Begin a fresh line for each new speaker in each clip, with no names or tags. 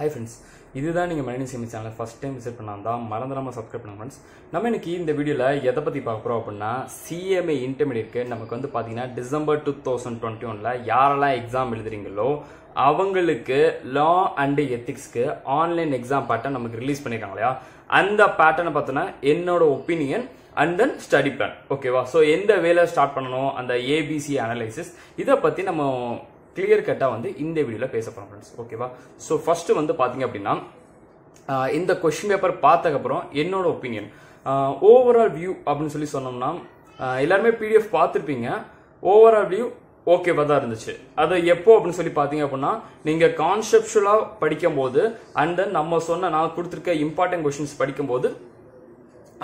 hi friends இதுதான் நீங்கள் மணி சேமி சேனலை ஃபஸ்ட் டைம் விசிட் பண்ணால் மறந்துடாமல் சப்ஸ்கிரைப் பண்ணுங்க ஃப்ரெண்ட்ஸ் நம்ம இன்னைக்கு இந்த வீடியோவில் எதை பற்றி பார்க்க போகிறோம் அப்படின்னா சிஎம்ஏ இன்டர்மீடியட்க்கு நமக்கு வந்து பார்த்தீங்கன்னா டிசம்பர் டூ தௌசண்ட் டுவெண்ட்டி ஒனில் யாரெல்லாம் எக்ஸாம் எழுதுறீங்களோ அவங்களுக்கு லா அண்டு எத்திக்ஸ்க்கு ஆன்லைன் எக்ஸாம் பேட்டர்ன் நமக்கு ரிலீஸ் பண்ணியிருக்காங்க இல்லையா அந்த பேட்டர்னை பார்த்தோன்னா என்னோட opinion and then study plan ஓகேவா ஸோ எந்த வேலை ஸ்டார்ட் பண்ணணும் அந்த ஏபிசி அனலைசிஸ் இதை பற்றி நம்ம கிளியர் கட்டாக வந்து இந்த வீடியோவில் பேச போகிறோம் ஃப்ரெண்ட்ஸ் ஓகேவா ஸோ ஃபஸ்ட்டு வந்து பார்த்தீங்க அப்படின்னா இந்த கொஷின் பேப்பர் பார்த்ததுக்கப்புறம் என்னோட ஒப்பீனியன் ஓவரால் வியூ அப்படின்னு சொல்லி சொன்னோம்னா எல்லாருமே பிடிஎஃப் பார்த்துருப்பீங்க ஓவரால் வியூ ஓகேவா தான் இருந்துச்சு அது எப்போ அப்படின்னு சொல்லி பார்த்தீங்க அப்படின்னா நீங்கள் கான்செப்டுவலாக படிக்கும்போது அண்ட் தென் நம்ம சொன்ன நான் கொடுத்துருக்க இம்பார்ட்டன்ட் கொஷின்ஸ் படிக்கும்போது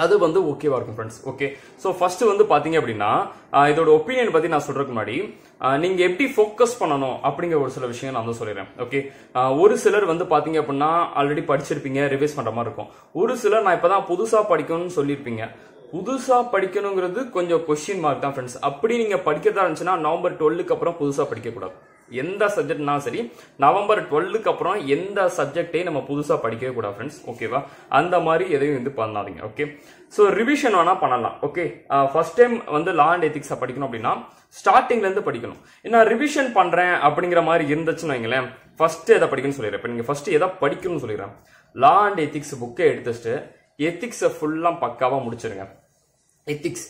அது வந்து ஓகேவா இருக்கும் ஃப்ரெண்ட்ஸ் ஓகே ஸோ ஃபர்ஸ்ட் வந்து பாத்தீங்க அப்படின்னா இதோட ஒப்பீனியன் பத்தி நான் சொல்றதுக்கு முன்னாடி நீங்க எப்படி ஃபோக்கஸ் பண்ணணும் அப்படிங்கிற ஒரு சில விஷயம் நான் வந்து சொல்லிடுறேன் ஓகே ஒரு சிலர் வந்து பாத்தீங்க அப்படின்னா ஆல்ரெடி படிச்சிருப்பீங்க ரிவைஸ் பண்ற மாதிரி இருக்கும் ஒரு சிலர் நான் இப்பதான் புதுசா படிக்கணும்னு சொல்லியிருப்பீங்க புதுசா படிக்கணுங்கிறது கொஞ்சம் கொஸ்டின் மார்க் தான் ஃப்ரெண்ட்ஸ் அப்படி நீங்க படிக்கிறதா இருந்துச்சுன்னா நவம்பர் டுவெல்லுக்கு அப்புறம் புதுசா படிக்கக்கூடாது எந்த சப்ஜெக்ட்னா சரி நவம்பர் டுவெல்லுக்கு அப்புறம் எந்த சப்ஜெக்டே நம்ம புதுசாக படிக்கவே கூடாது ஃப்ரெண்ட்ஸ் ஓகேவா அந்த மாதிரி எதையும் இது பண்ணாதீங்க ஓகே ஸோ ரிவிஷன் வேணால் பண்ணலாம் ஓகே ஃபர்ஸ்ட் டைம் வந்து லா அண்ட் எத்திக்ஸை படிக்கணும் அப்படின்னா ஸ்டார்டிங்லேருந்து படிக்கணும் ஏன்னா ரிவிஷன் பண்ணுறேன் அப்படிங்கிற மாதிரி இருந்துச்சுன்னு வைங்களேன் ஃபர்ஸ்ட் எதை படிக்கணும்னு சொல்லிடுறேன் இப்போ நீங்கள் ஃபர்ஸ்ட் எதை படிக்கணும்னு சொல்லிடுறேன் லா அண்ட் எத்திக்ஸ் புக்கை எடுத்துட்டு எத்திக்ஸை ஃபுல்லாக பக்காவாக முடிச்சிருங்க எத்திக்ஸ்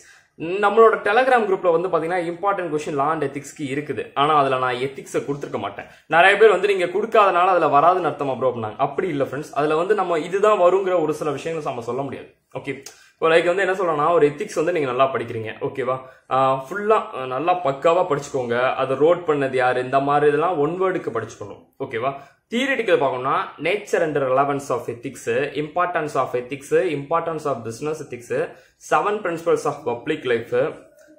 நம்மளோட டெலகிராம் குரூப்பில் வந்து பார்த்தீங்கன்னா இம்பார்ட்டன்ட் கொஷின் லா அண்ட் எத்திக்ஸ்க்கு இருக்குது ஆனால் அதில் நான் எத்திக்ஸை கொடுத்துருக்க மாட்டேன் நிறைய பேர் வந்து நீங்கள் கொடுக்காதனால அதில் வராதுன்னு அர்த்தம் அப்புறம் அப்படின்னாங்க அப்படி இல்லை ஃப்ரெண்ட்ஸ் அதில் வந்து நம்ம இதுதான் வருங்கிற ஒரு சில விஷயங்கள் நம்ம சொல்ல முடியாது ஓகே இப்போ லைக் வந்து என்ன சொல்லணும்னா ஒரு எத்திக்ஸ் வந்து நீங்கள் நல்லா படிக்கிறீங்க ஓகேவா ஃபுல்லாக நல்லா பக்காவாக படிச்சுக்கோங்க அதை ரோட் பண்ணது யார் இந்த மாதிரி இதெல்லாம் ஒன் வேர்டுக்கு படிச்சுக்கணும் ஓகேவா தியரிட்டிக்கல் பார்க்கணும்னா nature and relevance of ethics importance of ethics importance of business ethics seven principles of public life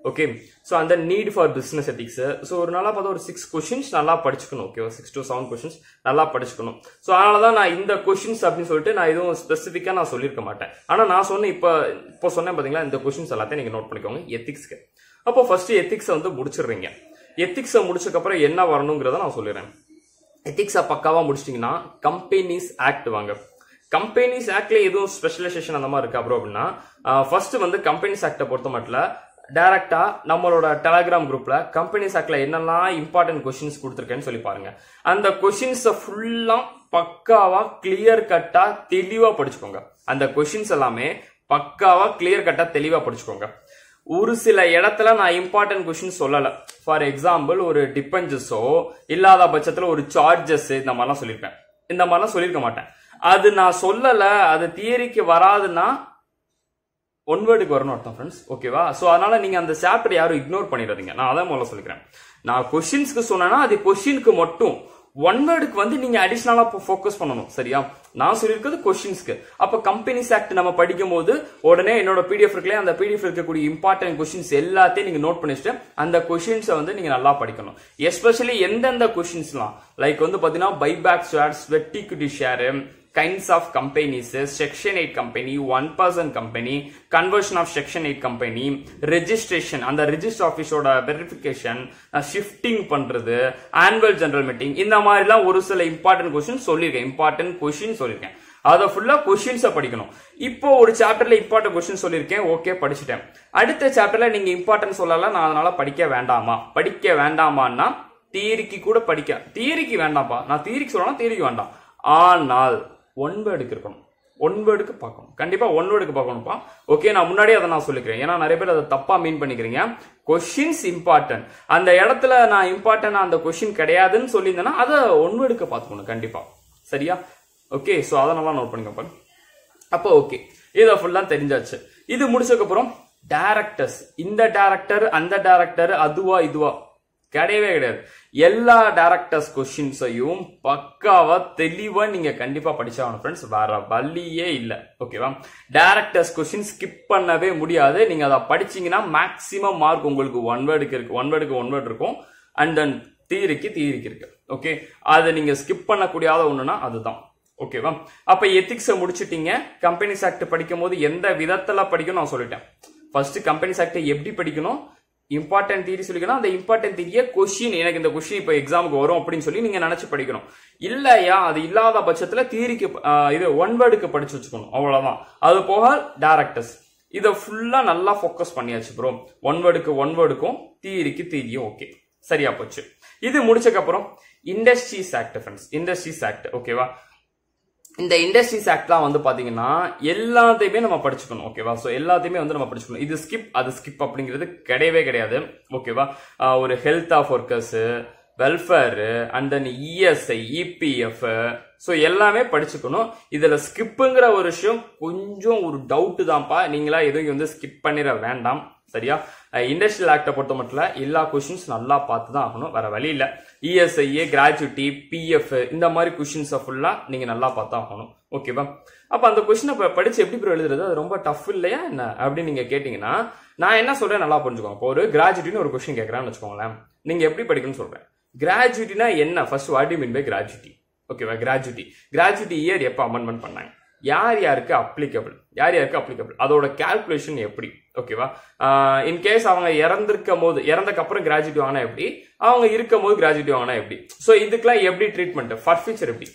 okay so அந்த need for business ethics so ஒரு நாளாக பார்த்தா ஒரு சிக்ஸ் கொஷின்ஸ் நல்லா படிச்சுக்கணும் ஓகேவா சிக்ஸ் டு செவன் கொஷின்ஸ் நல்லா படிச்சுக்கணும் so அதனால தான் நான் இந்த கொஷின்ஸ் அப்படின்னு சொல்லிட்டு நான் எதுவும் ஸ்பெசிஃபிக்காக நான் சொல்லியிருக்க மாட்டேன் ஆனால் நான் சொன்னேன் இப்போ இப்போ சொன்னேன் பார்த்தீங்களா இந்த கொஷின்ஸ் எல்லாத்தையும் நீங்கள் நோட் பண்ணிக்கோங்க எத்திக்ஸ்க்கு அப்போ ஃபர்ஸ்ட் எத்திக்ஸை வந்து முடிச்சிடுறீங்க எத்திக்ஸை முடிச்சக்கப்புறம் என்ன வரணுங்கிறத நான் சொல்லிடுறேன் எத்திக்ஸை பக்காவாக முடிச்சிட்டிங்கன்னா கம்பெனிஸ் ஆக்ட் வாங்க கம்பெனிஸ் ஆக்ட்ல எதுவும் ஸ்பெஷலைசேஷன் அந்த மாதிரி இருக்கா ப்ரோ அப்படின்னா ஃபர்ஸ்ட் வந்து கம்பெனிஸ் ஆக்டை பொறுத்த மட்டும் டைரக்டா நம்மளோட டெலகிராம் குரூப்ல கம்பெனிஸ் ஆக்ட்ல என்னெல்லாம் இம்பார்ட்டன்ட் கொஸ்டின்ஸ் கொடுத்துருக்கேன்னு சொல்லி பாருங்க அந்த கொஸ்டின்ஸை ஃபுல்லா பக்காவா கிளியர் கட்டா தெளிவா படிச்சுக்கோங்க அந்த கொஸ்டின்ஸ் எல்லாமே பக்காவா கிளியர் கட்டா தெளிவா படிச்சுக்கோங்க ஒரு சில இடத்துல நான் இம்பார்ட்டன்ட் கொஷின் சொல்லலை ஃபார் எக்ஸாம்பிள் ஒரு டிபெஞ்சஸோ இல்லாத பட்சத்தில் ஒரு சார்ஜஸ் இந்த மாதிரிலாம் சொல்லியிருப்பேன் இந்த மாதிரிலாம் சொல்லியிருக்க மாட்டேன் அது நான் சொல்லலை அது தியரிக்கு வராதுன்னா ஒன்வேர்டுக்கு வரணும் அர்த்தம் ஃப்ரெண்ட்ஸ் ஓகேவா ஸோ அதனால நீங்கள் அந்த சாப்டர் யாரும் இக்னோர் பண்ணிடாதீங்க நான் அதான் முதல்ல சொல்லிக்கிறேன் நான் கொஷின்ஸ்க்கு சொன்னேன்னா அது கொஷினுக்கு மட்டும் ஒன் வேர்டுக்கு வந்து நீங்க அடிஷ்னலா ஃபோக்கஸ் பண்ணணும் சரியா நான் சொல்லியிருக்கிறது கொஸ்டின்ஸ்க்கு அப்ப கம்பெனிஸ் ஆக்ட் நம்ம படிக்கும் போது உடனே என்னோட பிடிஎஃப் இருக்குல்ல அந்த பிடிஎஃப் இருக்கக்கூடிய இம்பார்ட்டன்ட் கொஸ்டின்ஸ் எல்லாத்தையும் நீங்க நோட் பண்ணிட்டு அந்த கொஸ்டின்ஸை வந்து நீங்க நல்லா படிக்கணும் எஸ்பெஷலி எந்தெந்த கொஸ்டின்ஸ்லாம் லைக் வந்து பாத்தீங்கன்னா பைபேக் ஷேர்ஸ் வெட்டிக்குட்டி share kinds of companies is section 8 company, one person company, conversion of section 8 company, registration, அந்த register office ஓட verification, shifting பண்றது, annual general meeting, இந்த மாதிரிலாம் ஒரு சில important question சொல்லியிருக்கேன் important question சொல்லியிருக்கேன் அது ஃபுல்லாக questions படிக்கணும் இப்போ ஒரு சாப்டர்ல important கொஷின் சொல்லிருக்கேன் okay படிச்சுட்டேன் அடுத்த சாப்டர்ல நீங்க important சொல்லால் நான் அதனால படிக்க வேண்டாமா படிக்க வேண்டாமான்னா தியரிக்கு கூட படிக்க தியரிக்கு வேண்டாம்ப்பா நான் தீரிக்கு சொல்லாம் தியரிக்கு வேண்டாம் ஆனால் ஒன் வேர்டுக்கு இருக்கணும் ஒன் வேர்டுக்கு பார்க்கணும் கண்டிப்பாக ஒன் வேர்டுக்கு பார்க்கணும்ப்பா ஓகே நான் முன்னாடியே அதை நான் சொல்லிக்கிறேன் ஏன்னா நிறைய பேர் அதை தப்பாக மீன் பண்ணிக்கிறீங்க கொஷின்ஸ் இம்பார்ட்டன்ட் அந்த இடத்துல நான் இம்பார்ட்டன்ட் அந்த கொஷின் கிடையாதுன்னு சொல்லியிருந்தேன்னா அதை ஒன் வேர்டுக்கு பார்த்துக்கணும் கண்டிப்பாக சரியா ஓகே ஸோ அதை நல்லா நோட் பண்ணிக்கப்பா அப்போ ஓகே இதை ஃபுல்லாக தெரிஞ்சாச்சு இது முடிச்சதுக்கப்புறம் டேரக்டர்ஸ் இந்த டேரக்டர் அந்த டேரக்டர் அதுவா இதுவா கிடையவே கிடையாது எல்லா டேரக்டர்ஸ் கொஷின்ஸையும் பக்காவா தெளிவா நீங்க கண்டிப்பா படிச்சாகணும் ஃப்ரெண்ட்ஸ் வேற வழியே இல்லை ஓகேவா டேரக்டர்ஸ் கொஸ்டின் ஸ்கிப் பண்ணவே முடியாது நீங்க அதை படிச்சீங்கன்னா மேக்சிமம் மார்க் உங்களுக்கு ஒன் வேர்டுக்கு இருக்கு ஒன் வேர்டுக்கு ஒன் வேர்டு இருக்கும் அண்ட் தென் தீரிக்கு தீரிக்கு இருக்கு ஓகே அதை நீங்க ஸ்கிப் பண்ணக்கூடியாத ஒண்ணுனா அதுதான் ஓகேவா அப்ப எத்திக்ஸை முடிச்சிட்டீங்க கம்பெனிஸ் ஆக்ட் படிக்கும் போது எந்த விதத்துல படிக்கணும் நான் சொல்லிட்டேன் ஃபர்ஸ்ட் கம்பெனிஸ் ஆக்டை எப்படி படிக்கணும் இம்பார்ட்டன்ட் தியரி சொல்லிக்கலாம் அந்த இம்பார்ட்டன்ட் தீரிய கொஷின் எனக்கு இந்த கொஷின் இப்போ எக்ஸாமுக்கு வரும் அப்படின்னு சொல்லி நீங்கள் நினச்சி படிக்கணும் இல்லையா அது இல்லாத பட்சத்தில் தியரிக்கு இது ஒன் வேர்டுக்கு படிச்சு வச்சுக்கணும் அவ்வளோதான் அது போக டேரக்டர்ஸ் இதை ஃபுல்லாக நல்லா ஃபோக்கஸ் பண்ணியாச்சு ப்ரோ ஒன் வேர்டுக்கு ஒன் வேர்டுக்கும் தியரிக்கு தியரியும் ஓகே சரியா போச்சு இது முடிச்சக்கப்புறம் industries act friends industries act ஓகேவா இந்த இண்டஸ்ட்ரீஸ் ஆக்ட்லாம் வந்து பாத்தீங்கன்னா எல்லாத்தையுமே நம்ம படிச்சுக்கணும் ஓகேவா ஸோ எல்லாத்தையுமே வந்து நம்ம படிச்சுக்கணும் இது ஸ்கிப் அது ஸ்கிப் அப்படிங்கிறது கிடையவே கிடையாது ஓகேவா ஒரு health of workers welfare and then ESI EPF so எல்லாமே படிச்சுக்கணும் இதில் ஸ்கிப்புங்கிற ஒரு விஷயம் கொஞ்சம் ஒரு டவுட்டு தான்ப்பா நீங்களா எதுவும் வந்து ஸ்கிப் பண்ணிட வேண்டாம் சரியா இண்டஸ்ட்ரியல் ஆக்டை பொறுத்த மட்டும் எல்லா கொஸ்டின்ஸ் நல்லா பார்த்து தான் ஆகணும் வேற வழி இல்லை இஎஸ்ஐஏ கிராஜுவிட்டி பிஎஃப் இந்த மாதிரி கொஷின்ஸை ஃபுல்லாக நீங்கள் நல்லா பார்த்து ஆகணும் ஓகேவா அப்போ அந்த கொஷினை இப்போ படித்து எப்படி ப்ரோ எழுதுறது அது ரொம்ப டஃப் இல்லையா என்ன அப்படின்னு நீங்கள் கேட்டிங்கன்னா நான் என்ன சொல்கிறேன் நல்லா புரிஞ்சுக்கோங்க இப்போ ஒரு கிராஜுவிட்டின்னு ஒரு கொஷின் கேட்குறான்னு வச்சுக்கோங்களேன் நீங்கள் எப்படி படிக்கணும்னு சொல்கிறேன் கிராஜுவிட்டினா என்ன first what you mean by gratuity ஓகேவா கிராஜுவிட்டி கிராஜுவிட்டி இயர் எப்போ அமெண்ட்மெண்ட் பண்ணாங்க யார் யாருக்கு அப்ளிகபிள் யார் யாருக்கு அப்ளிகபிள் அதோட கால்குலேஷன் எப்படி ஓகேவா இன்கேஸ் அவங்க இறந்திருக்கும் போது இறந்தக்கு அப்புறம் கிராஜுவேட் வாங்கினா எப்படி அவங்க இருக்கும் போது கிராஜுவேட் வாங்கினா எப்படி ஸோ இதுக்கெல்லாம் எப்படி ட்ரீட்மெண்ட் ஃபார் ஃபியூச்சர் எப்படி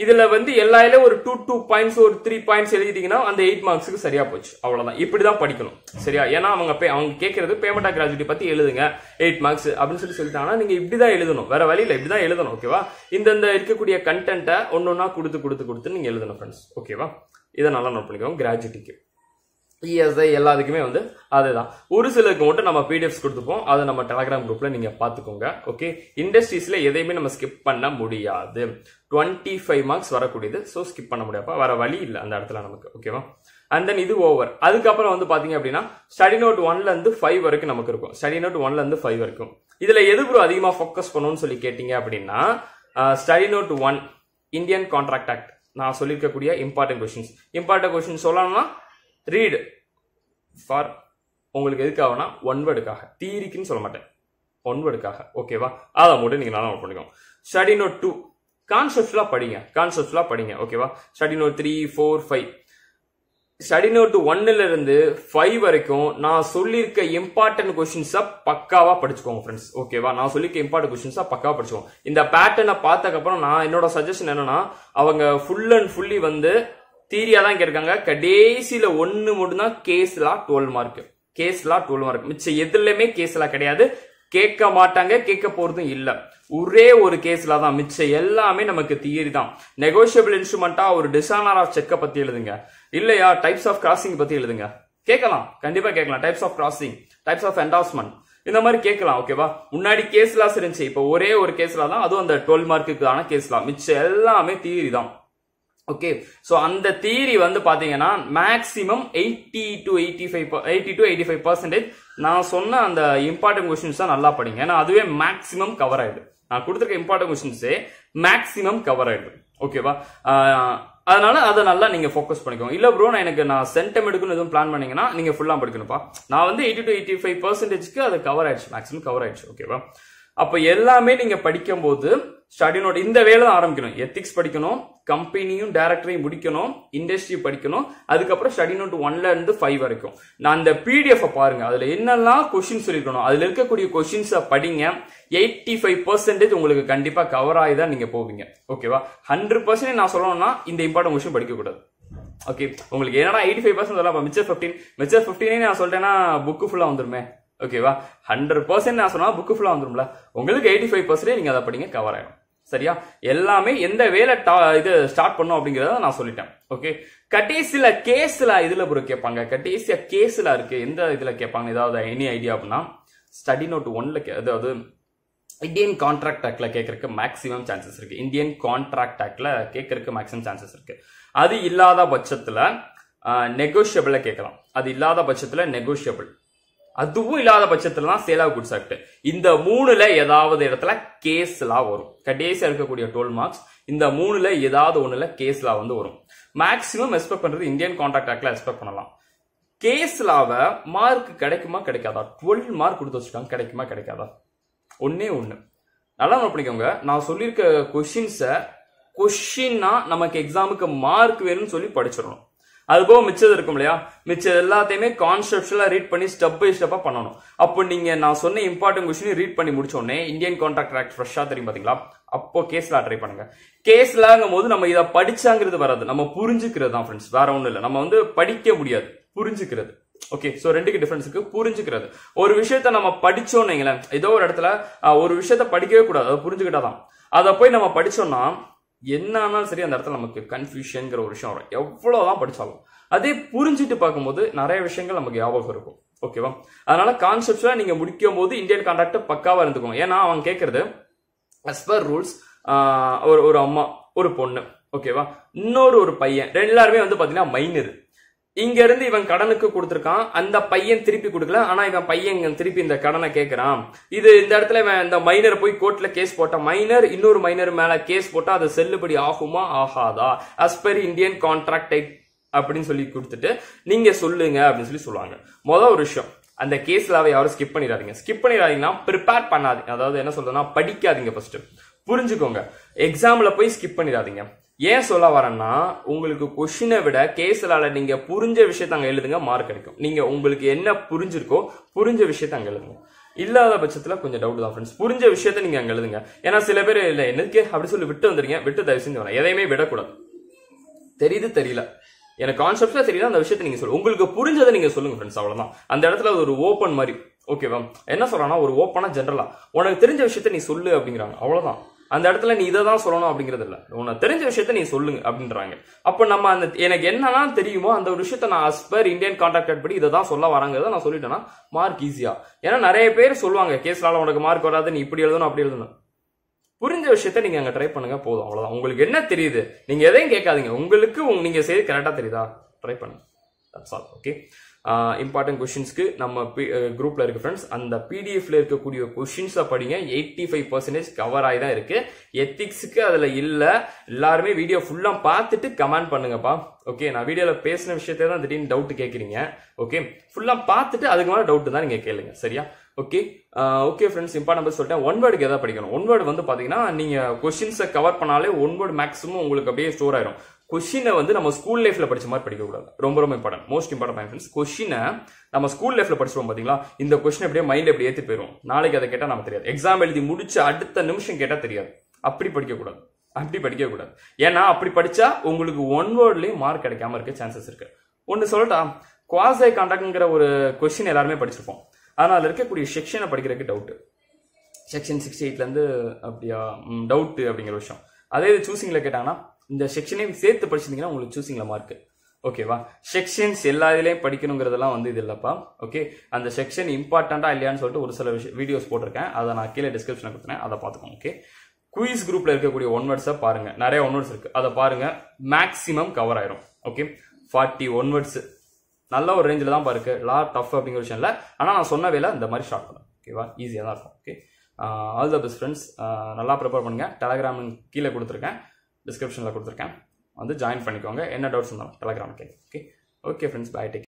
இதுல வந்து எல்லா ஒரு டூ டூ பாயிண்ட்ஸ் ஒரு த்ரீ பாயிண்ட்ஸ் எழுதிட்டீங்கன்னா அந்த எயிட் மார்க்ஸுக்கு சரியா போச்சு அவ்வளவுதான் இப்படிதான் படிக்கணும் சரியா ஏன்னா அவங்க பே அவங்க கேட்கறது பேமெண்ட் ஆஃப் கிராஜுவிட்டி பத்தி எழுதுங்க எயிட் மார்க்ஸ் அப்படின்னு சொல்லி சொல்லிட்டாங்கன்னா நீங்க இப்படிதான் எழுதணும் வேற வழியில இப்படிதான் எழுதணும் ஓகேவா இந்தந்த இருக்கக்கூடிய கண்டென்ட்டை ஒன்னொன்னா கொடுத்து கொடுத்து கொடுத்து நீங்க எழுதணும் ஃப்ரெண்ட்ஸ் ஓகேவா இதை நல்லா நோட் பண்ணிக்கோங்க கிராஜுவிட்டிக்கு இஎஸ்ஐ எல்லாத்துக்குமே வந்து அதுதான் ஒரு சிலருக்கு மட்டும் நம்ம பிடிஎஃப்ஸ் கொடுத்துப்போம் அதை நம்ம டெலகிராம் குரூப்பில் நீங்கள் பார்த்துக்கோங்க ஓகே இண்டஸ்ட்ரீஸில் எதையுமே நம்ம ஸ்கிப் பண்ண முடியாது டுவெண்ட்டி ஃபைவ் மார்க்ஸ் வரக்கூடியது ஸோ ஸ்கிப் பண்ண முடியாப்பா வர வழி இல்லை அந்த இடத்துல நமக்கு ஓகேவா அண்ட் தென் இது ஓவர் அதுக்கப்புறம் வந்து பார்த்தீங்க அப்படின்னா ஸ்டடி நோட் ஒன்லேருந்து ஃபைவ் வரைக்கும் நமக்கு இருக்கும் ஸ்டடி நோட் ஒன்லேருந்து ஃபைவ் வரைக்கும் இதில் எது ப்ரோ அதிகமாக ஃபோக்கஸ் பண்ணணும்னு சொல்லி கேட்டிங்க அப்படின்னா study note one Indian contract act நான் சொல்லியிருக்கக்கூடிய இம்பார்ட்டன்ட் கொஷின்ஸ் இம்பார்ட்டன்ட் கொஷின் சொல்லணும்னா ரீடு ஃபார் உங்களுக்கு எதுக்காகனா ஒன் வேர்டுக்காக தீரிக்குன்னு சொல்ல மாட்டேன் ஒன் வேர்டுக்காக ஓகேவா அதை மட்டும் நீங்கள் நல்லா நோட் பண்ணிக்கோங்க ஸ்டடி நோட் டூ கான்செப்ட்லாம் படிங்க கான்செப்ட்லாம் படிங்க ஓகேவா study note three four five study note ஒன்னுல இருந்து ஃபைவ் வரைக்கும் நான் சொல்லியிருக்க இம்பார்ட்டன்ட் கொஸ்டின்ஸை பக்காவாக படிச்சுக்கோங்க ஃப்ரெண்ட்ஸ் ஓகேவா நான் சொல்லியிருக்க இம்பார்ட்டன்ட் கொஸ்டின்ஸா பக்காவாக படிச்சுக்கோங்க இந்த பேட்டர்னை பார்த்தக்கப்புறம் நான் என்னோட சஜஷன் என்னன்னா அவங்க ஃபுல் அண்ட் ஃபுல்லி வந்து தீரியா தான் கேட்டிருக்காங்க கடைசியில ஒன்னு மட்டும்தான் கேஸ்லா டுவெல் மார்க் கேஸ்லா டுவெல் மார்க் மிச்சம் எதுலயுமே கேஸ்லா கிடையாது கேட்க மாட்டாங்க கேட்க போறதும் இல்ல ஒரே ஒரு கேஸ்ல தான் மிச்சம் எல்லாமே நமக்கு தியரி தான் நெகோசியபிள் இன்ஸ்ட்ருமெண்டா ஒரு டிசானர் ஆஃப் செக்கை பத்தி எழுதுங்க இல்லையா டைப்ஸ் ஆஃப் கிராசிங் பத்தி எழுதுங்க கேட்கலாம் கண்டிப்பா கேட்கலாம் types of crossing types of endorsement இந்த மாதிரி கேட்கலாம் ஓகேவா முன்னாடி கேஸ்லாஸ் இருந்துச்சு இப்போ ஒரே ஒரு கேஸ்லா தான் அதுவும் அந்த டுவெல் மார்க்குக்கான கேஸ்லாம் மிச்சம் எல்லாமே தியரி தான் ஓகே ஸோ அந்த தியரி வந்து பார்த்தீங்கன்னா maximum eighty to eighty five eighty to eighty five percentage நான் சொன்ன அந்த இம்பார்ட்டன்ட் கொஸ்டின்ஸ் தான் நல்லா படிங்க ஏன்னா அதுவே மேக்ஸிமம் கவர் ஆகிடும் நான் கொடுத்துருக்க இம்பார்ட்டன்ட் கொஸ்டின்ஸே மேக்ஸிமம் கவர் ஆகிடும் ஓகேவா அதனால அதை நல்லா நீங்க ஃபோக்கஸ் பண்ணிக்கோங்க இல்ல ப்ரோ நான் எனக்கு நான் சென்டம் எடுக்கணும்னு எதுவும் பிளான் பண்ணீங்கன்னா நீங்க ஃபுல்லா படிக்கணும்ப்பா நான் வந்து எயிட்டி டு எயிட்டி ஃபைவ் பர்சன்டேஜ்க்கு அது கவர் ஆயிடுச்சு மேக்ஸிமம் கவர் ஆயிடுச்சு ஓகேவா அப்போ எல்லாமே நீங்க படிக்கும்போது ஸ்டடி நோட் இந்த வேலை தான் ஆரம்பிக்கணும் எத்திக்ஸ் படிக்கணும் கம்பெனியும் டேரக்டரையும் முடிக்கணும் இண்டஸ்ட்ரி படிக்கணும் அதுக்கப்புறம் ஸ்டடி நோட் ஒன்ல இருந்து ஃபைவ் வரைக்கும் நான் அந்த பிடிஎஃப் பாருங்க அதுல என்னெல்லாம் கொஸ்டின் சொல்லிருக்கணும் அதுல இருக்கக்கூடிய கொஸ்டின்ஸை படிங்க எயிட்டி ஃபைவ் பர்சன்டேஜ் உங்களுக்கு கண்டிப்பா கவர் ஆகி தான் நீங்க போவீங்க ஓகேவா ஹண்ட்ரட் பர்சன்டேஜ் நான் சொல்லணும்னா இந்த இம்பார்ட்டன் கொஸ்டின் படிக்கக்கூடாது ஓகே உங்களுக்கு என்னடா எயிட்டி ஃபைவ் பர்சன்ட் சொல்லலாம் மிச்சர் பிப்டீன் மிச்சர் ஃபிஃப்டீனே நான் சொல்லிட்டேன்னா புக்கு ஃபுல்லா வந்துருமே ஓகேவா ஹண்ட்ரட் பர்சன்ட் நான் சொன்னா புக்கு ஃபுல்லா வந்துரும்ல உங்களுக்கு எயிட்டி ஃபைவ் பர்சன்டே நீங்க அதை படிங்க கவர் ஆயிடும் சரியா எல்லாமே எந்த வேலை இது ஸ்டார்ட் பண்ணும் அப்படிங்கிறத நான் சொல்லிட்டேன் ஓகே கடைசியில கேஸ்ல இதுல ஒரு கேட்பாங்க கடைசியா கேஸ்ல இருக்கு எந்த இதுல கேட்பாங்க ஏதாவது எனி ஐடியா அப்படின்னா ஸ்டடி நோட் ஒன்ல அதாவது இந்தியன் கான்ட்ராக்ட் ஆக்ட்ல கேட்கறதுக்கு மேக்ஸிமம் சான்சஸ் இருக்கு இந்தியன் கான்ட்ராக்ட் ஆக்ட்ல கேட்கறக்கு மேக்ஸிமம் சான்சஸ் இருக்கு அது இல்லாத பட்சத்துல நெகோஷியபிள கேட்கலாம் அது இல்லாத பட்சத்துல நெகோஷியபிள் அதுவும் இல்லாத பட்சத்துல தான் சேல் ஆஃப் குட்ஸ் ஆக்ட் இந்த மூணுல ஏதாவது இடத்துல எல்லாம் வரும் கடைசியா இருக்கக்கூடிய டோல் மார்க்ஸ் இந்த மூணுல ஏதாவது ஒண்ணுல கேஸ்லா வந்து வரும் மேக்சிமம் எக்ஸ்பெக்ட் பண்றது இந்தியன் கான்ட்ராக்ட் ஆக்ட்ல எக்ஸ்பெக்ட் பண்ணலாம் கேஸ்லாவை மார்க் கிடைக்குமா கிடைக்காதா டுவெல் மார்க் கொடுத்து வச்சுக்காங்க கிடைக்குமா கிடைக்காதா ஒன்னே ஒன்று நல்லா நோட் பண்ணிக்கோங்க நான் சொல்லியிருக்க கொஷின்ஸை கொஷின்னா நமக்கு எக்ஸாமுக்கு மார்க் வேணும்னு சொல்லி படிச்சிடணும் அது போக மிச்சது இருக்கும் இல்லையா மிச்சம் எல்லாத்தையுமே கான்செப்ட்லாம் ரீட் பண்ணி ஸ்டெப் பை ஸ்டெப்பாக பண்ணணும் அப்போ நீங்கள் நான் சொன்ன இம்பார்ட்டன் கொஸ்டின் ரீட் பண்ணி முடிச்சோடனே இந்தியன் கான்ட்ராக்ட் ஆக்ட் ஃப்ரெஷ்ஷாக தெரியும் பார்த்தீங்களா அப்போ கேஸ்ல ட்ரை பண்ணுங்க கேஸ்லாங்கும் போது நம்ம இதை படிச்சாங்கிறது வராது நம்ம புரிஞ்சுக்கிறது தான் ஃப்ரெண்ட்ஸ் வேற ஒன்றும் இல்லை நம்ம வந்து படிக்க முடியாது புரிஞ்சுக்கிறது ஓகே ஸோ ரெண்டுக்கு டிஃபரன்ஸ் இருக்கு புரிஞ்சுக்கிறது ஒரு விஷயத்த நம்ம படிச்சோன்னு ஏதோ ஒரு இடத்துல ஒரு விஷயத்த படிக்கவே கூடாது அதை புரிஞ்சுக்கிட்டாதான் அதை போய் நம்ம படிச்சோம்னா என்னன்னாலும் சரி அந்த இடத்துல நமக்கு கன்ஃபியூஷனுங்கிற ஒரு விஷயம் வரும் எவ்வளோதான் படித்தாலும் அதே புரிஞ்சுட்டு பார்க்கும்போது நிறைய விஷயங்கள் நமக்கு ஞாபகம் இருக்கும் ஓகேவா அதனால கான்செப்ட்ஸில் நீங்கள் முடிக்கும் போது இந்தியன் கான்டாக்ட் பக்காவாக இருந்துக்கணும் ஏன்னா அவன் கேட்கறது அஸ் பர் ரூல்ஸ் ஒரு ஒரு அம்மா ஒரு பொண்ணு ஓகேவா இன்னொரு ஒரு பையன் ரெண்டு எல்லாருமே வந்து பார்த்தீங்கன்னா மைனர் இங்க இருந்து இவன் கடனுக்கு கொடுத்துருக்கான் அந்த பையன் திருப்பி கொடுக்கல ஆனா இவன் பையன் திருப்பி இந்த கடனை கேட்கறான் இது இந்த இடத்துல இவன் இந்த மைனர் போய் கோர்ட்ல கேஸ் போட்ட மைனர் இன்னொரு மைனர் மேல கேஸ் போட்டா அது செல்லுபடி ஆகுமா ஆகாதா அஸ் பெர் இந்தியன் கான்ட்ராக்ட் அப்படின்னு சொல்லி கொடுத்துட்டு நீங்க சொல்லுங்க அப்படின்னு சொல்லி சொல்லுவாங்க மொதல் ஒரு விஷயம் அந்த கேஸ்ல அவ யாரும் ஸ்கிப் பண்ணிடாதீங்க ஸ்கிப் பண்ணிடாதீங்கன்னா ப்ரிப்பேர் பண்ணாதீங்க அதாவது என்ன சொல்றதுன்னா படிக்காதீங்க ஃபர்ஸ்ட் புரிஞ்சுக்கோங்க எக்ஸாம்ல போய் ஸ்கிப் பண்ணிடாதீங்க ஏன் சொல்ல வரேன்னா உங்களுக்கு கொஷினை விட கேசலால நீங்கள் புரிஞ்ச விஷயத்த அங்கே எழுதுங்க மார்க் கிடைக்கும் நீங்கள் உங்களுக்கு என்ன புரிஞ்சிருக்கோ புரிஞ்ச விஷயத்த அங்கே எழுதுங்க இல்லாத பட்சத்தில் கொஞ்சம் டவுட் தான் ஃப்ரெண்ட்ஸ் புரிஞ்ச விஷயத்த நீங்கள் அங்கே எழுதுங்க ஏன்னா சில பேர் இல்லை எனக்கு அப்படி சொல்லி விட்டு வந்துருங்க விட்டு தயவு செஞ்சு வரேன் எதையுமே விடக்கூடாது தெரியுது தெரியல எனக்கு கான்செப்டா தெரியல அந்த விஷயத்தை நீங்கள் சொல்லுங்கள் உங்களுக்கு புரிஞ்சதை நீங்கள் சொல்லுங்க ஃப்ரெண்ட்ஸ் அவ்வளவுதான் அந்த இடத்துல ஒரு ஓப்பன் மாதிரி ஓகேவா என்ன சொல்கிறாங்கன்னா ஒரு ஓப்பனாக ஜென்ரலாக உனக்கு தெரிஞ்ச விஷயத்த நீ சொல்லு அப்படிங்கிறாங்க அவ்வளவுதான் அந்த இடத்துல நீ இதை தான் சொல்லணும் அப்படிங்கிறது இல்லை உனக்கு தெரிஞ்ச விஷயத்த நீ சொல்லுங்க அப்படின்றாங்க அப்போ நம்ம அந்த எனக்கு என்னன்னா தெரியுமோ அந்த ஒரு விஷயத்த நான் அஸ் பர் இந்தியன் கான்ட்ராக்ட் படி இதை தான் சொல்ல வராங்கிறத நான் சொல்லிட்டேன்னா மார்க் ஈஸியா ஏன்னா நிறைய பேர் சொல்லுவாங்க கேஸ்லால உனக்கு மார்க் வராது நீ இப்படி எழுதணும் அப்படி எழுதணும் புரிஞ்ச விஷயத்த நீங்க அங்க ட்ரை பண்ணுங்க போதும் அவ்வளவுதான் உங்களுக்கு என்ன தெரியுது நீங்க எதையும் கேட்காதீங்க உங்களுக்கு நீங்க செய்து கரெக்டா தெரியுதா ட்ரை பண்ணுங்க ஓகே இம்பார்ட்டன்ட் கொஷின்ஸ்க்கு நம்ம குரூப்பில் இருக்க ஃப்ரெண்ட்ஸ் அந்த பிடிஎஃப்ல இருக்கக்கூடிய கொஷின்ஸை படிங்க எயிட்டி ஃபைவ் பர்சன்டேஜ் கவர் ஆகி தான் இருக்கு எத்திக்ஸுக்கு அதில் இல்லை எல்லாருமே வீடியோ ஃபுல்லாக பார்த்துட்டு கமெண்ட் பண்ணுங்கப்பா ஓகே நான் வீடியோவில் பேசின விஷயத்தை தான் திடீர்னு டவுட் கேட்குறீங்க ஓகே ஃபுல்லாக பார்த்துட்டு அதுக்கு மேலே டவுட் தான் நீங்கள் கேளுங்க சரியா okay okay friends important number சொல்லிட்டேன் ஒன் வேர்டுக்கு எதாவது படிக்கணும் ஒன் வேர்டு வந்து பாத்தீங்கன்னா நீங்கள் கொஷின்ஸை கவர் பண்ணாலே ஒன் வேர்டு மேக்ஸிமம் உங்களுக்கு அப்படியே ஸ்டோர் ஆயிரும் கொஷினை வந்து நம்ம ஸ்கூல் லைஃப்ல படிச்ச மாதிரி படிக்கக்கூடாது ரொம்ப ரொம்ப இம்பார்ட்டன் மோஸ்ட் இம்பார்ட்டன் ஃப்ரெண்ட்ஸ் கொஷினை நம்ம ஸ்கூல் லைஃப்ல படிச்சிருவோம் பாத்தீங்களா இந்த கொஷின் எப்படியே மைண்ட் எப்படி ஏற்றி போயிடும் நாளைக்கு அதை கேட்டால் நம்ம தெரியாது எக்ஸாம் எழுதி முடிச்ச அடுத்த நிமிஷம் கேட்டால் தெரியாது அப்படி படிக்கக்கூடாது அப்படி படிக்கக்கூடாது ஏன்னா அப்படி படிச்சா உங்களுக்கு ஒன் வேர்ட்லயும் மார்க் கிடைக்காம இருக்க சான்சஸ் இருக்கு ஒன்று சொல்லட்டா குவாசை கான்டாக்ட்ங்கிற ஒரு கொஷின் எல்லாருமே படிச்சிருப்போம் அதனால் இருக்கக்கூடிய செக்ஷனை படிக்கிறதுக்கு டவுட்டு செக்ஷன் சிக்ஸ்டி இருந்து அப்படியா டவுட்டு அப்படிங்கிற விஷயம் அதே இது சூசிங்கில் கேட்டாங்கன்னா இந்த செக்ஷனையும் சேர்த்து படிச்சிருந்தீங்கன்னா உங்களுக்கு சூசிங்கில் மார்க்கு ஓகேவா செக்ஷன்ஸ் எல்லா இதுலேயும் படிக்கணுங்கிறதெல்லாம் வந்து இது இல்லைப்பா ஓகே அந்த செக்ஷன் இம்பார்ட்டண்ட்டாக இல்லையான்னு சொல்லிட்டு ஒரு சில விஷயம் வீடியோஸ் போட்டிருக்கேன் அதை நான் கீழே டிஸ்கிரிப்ஷனில் கொடுத்தேன் அதை பார்த்துக்கோங்க ஓகே குயிஸ் குரூப்பில் இருக்கக்கூடிய ஒன் வேர்ட்ஸை பாருங்கள் நிறைய ஒன் வேர்ட்ஸ் இருக்கு அதை பாருங்கள் மேக்ஸிமம் கவர் ஆயிரும் ஓகே ஃபார்ட்டி ஒன் வேர்ட்ஸ் நல்ல ஒரு ரேஞ்சில் தான் பாருக்கு லா டஃப் அப்படிங்கிற விஷயம் இல்லை ஆனால் நான் சொன்ன வேலை இந்த மாதிரி ஷார்ட் பண்ணுவேன் ஓகேவா ஈஸியாக தான் இருக்கும் okay all the best friends நல்லா ப்ரிப்பேர் பண்ணுங்கள் டெலகிராம் கீழே கொடுத்துருக்கேன் டிஸ்கிரிப்ஷனில் கொடுத்துருக்கேன் வந்து ஜாயின் பண்ணிக்கோங்க என்ன டவுட்ஸ் இருந்தாலும் டெலகிராம் கேட்கு okay okay friends bye take